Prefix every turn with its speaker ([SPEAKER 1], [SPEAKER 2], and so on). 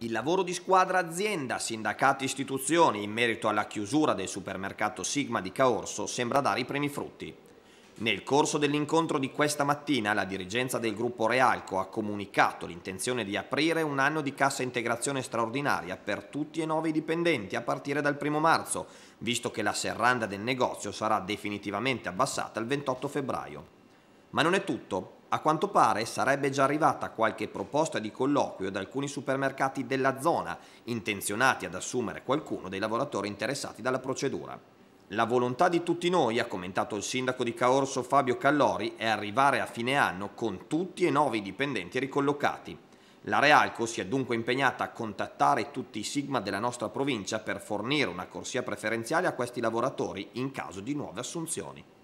[SPEAKER 1] Il lavoro di squadra azienda, sindacati e istituzioni in merito alla chiusura del supermercato Sigma di Caorso sembra dare i primi frutti. Nel corso dell'incontro di questa mattina la dirigenza del gruppo Realco ha comunicato l'intenzione di aprire un anno di cassa integrazione straordinaria per tutti e nove i dipendenti a partire dal 1 marzo, visto che la serranda del negozio sarà definitivamente abbassata il 28 febbraio. Ma non è tutto. A quanto pare sarebbe già arrivata qualche proposta di colloquio da alcuni supermercati della zona intenzionati ad assumere qualcuno dei lavoratori interessati dalla procedura. La volontà di tutti noi, ha commentato il sindaco di Caorso Fabio Callori, è arrivare a fine anno con tutti e nove i dipendenti ricollocati. La Realco si è dunque impegnata a contattare tutti i Sigma della nostra provincia per fornire una corsia preferenziale a questi lavoratori in caso di nuove assunzioni.